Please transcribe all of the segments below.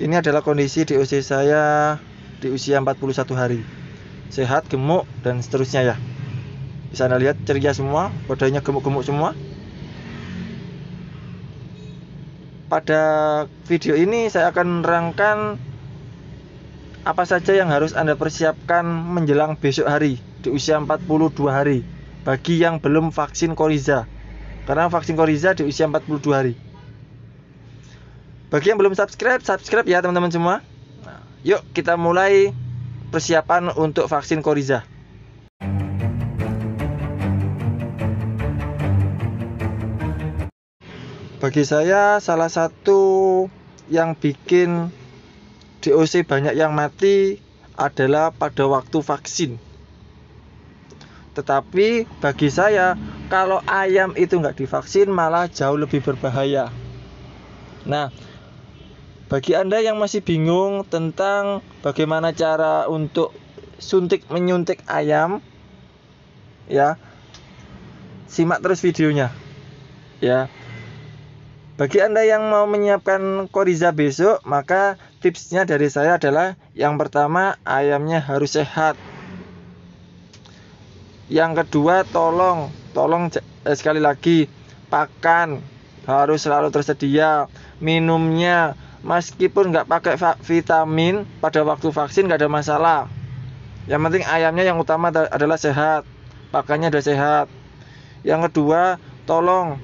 ini adalah kondisi DOC saya di usia 41 hari sehat, gemuk, dan seterusnya ya bisa anda lihat ceria semua badannya gemuk-gemuk semua pada video ini saya akan menerangkan apa saja yang harus anda persiapkan menjelang besok hari di usia 42 hari bagi yang belum vaksin koriza karena vaksin koriza di usia 42 hari bagi yang belum subscribe, subscribe ya teman-teman semua. Nah, yuk kita mulai persiapan untuk vaksin Koriza. Bagi saya salah satu yang bikin DOC banyak yang mati adalah pada waktu vaksin. Tetapi bagi saya kalau ayam itu nggak divaksin malah jauh lebih berbahaya. Nah, bagi Anda yang masih bingung tentang bagaimana cara untuk suntik menyuntik ayam, ya, simak terus videonya. Ya. Bagi Anda yang mau menyiapkan koriza besok, maka tipsnya dari saya adalah yang pertama ayamnya harus sehat. Yang kedua, tolong, tolong eh, sekali lagi pakan harus selalu tersedia, minumnya meskipun nggak pakai vitamin pada waktu vaksin nggak ada masalah yang penting ayamnya yang utama adalah sehat pakannya udah sehat yang kedua tolong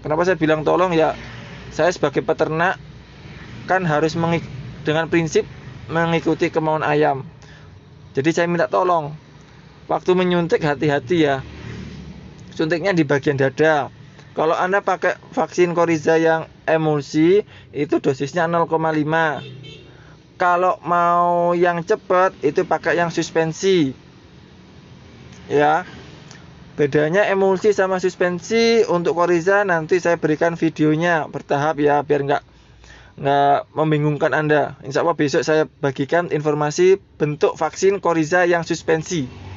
kenapa saya bilang tolong ya saya sebagai peternak kan harus dengan prinsip mengikuti kemauan ayam jadi saya minta tolong waktu menyuntik hati-hati ya suntiknya di bagian dada kalau Anda pakai vaksin Coriza yang emulsi itu dosisnya 0,5. Kalau mau yang cepat itu pakai yang suspensi. Ya. Bedanya emulsi sama suspensi untuk Coriza nanti saya berikan videonya bertahap ya biar nggak nggak membingungkan Anda. Insya Allah besok saya bagikan informasi bentuk vaksin Coriza yang suspensi.